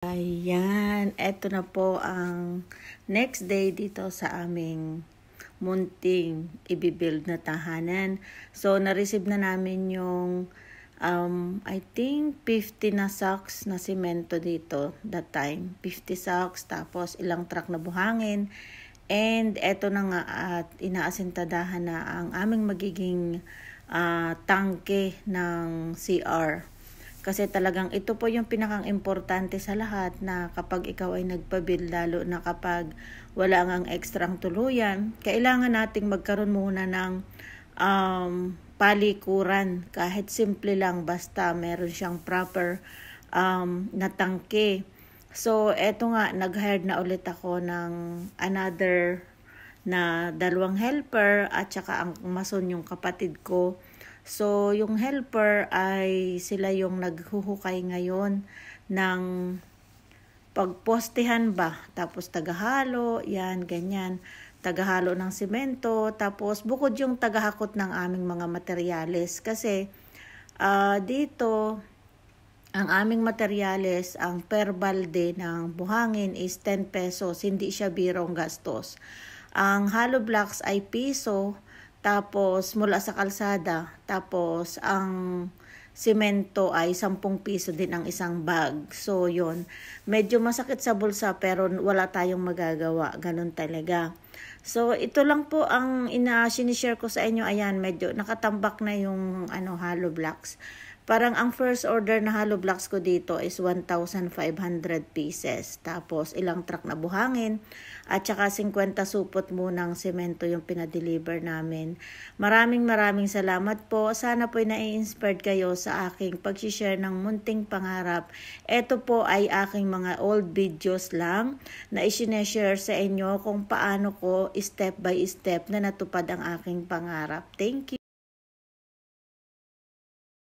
Ayan, eto na po ang next day dito sa aming munting ibibuild na tahanan. So, na-receive na namin yung um, I think 50 na sacks na simento dito that time. 50 sacks, tapos ilang truck na buhangin. And eto na nga at inaasintadahan na ang aming magiging uh, tangke ng CR. Kasi talagang ito po yung pinakang importante sa lahat na kapag ikaw ay nagpabil lalo na kapag wala ang ekstrang tuluyan, kailangan nating magkaroon muna ng um, palikuran kahit simple lang basta meron siyang proper um, na tangke. So, eto nga, nag-hired na ulit ako ng another na dalawang helper at saka ang mason yung kapatid ko So, yung helper ay sila yung naghuhukay ngayon ng pagpostihan ba. Tapos tagahalo, yan, ganyan. Tagahalo ng simento. Tapos bukod yung tagahakot ng aming mga materyales. Kasi uh, dito, ang aming materyales, ang per balde ng buhangin is 10 pesos, hindi siya birong gastos. Ang hollow blocks ay piso, tapos mula sa kalsada, tapos ang simento ay 10 piso din ang isang bag. So, yon Medyo masakit sa bulsa pero wala tayong magagawa. Ganun talaga. So, ito lang po ang ina share ko sa inyo. Ayan, medyo nakatambak na yung ano, hollow blocks. Parang ang first order na hollow blocks ko dito is 1,500 pieces. Tapos ilang truck na buhangin at saka 50 supot mo munang semento yung pinadeliver namin. Maraming maraming salamat po. Sana po nai-inspired kayo sa aking pag-share ng munting pangarap. Ito po ay aking mga old videos lang na isineshare sa inyo kung paano ko step by step na natupad ang aking pangarap. Thank you.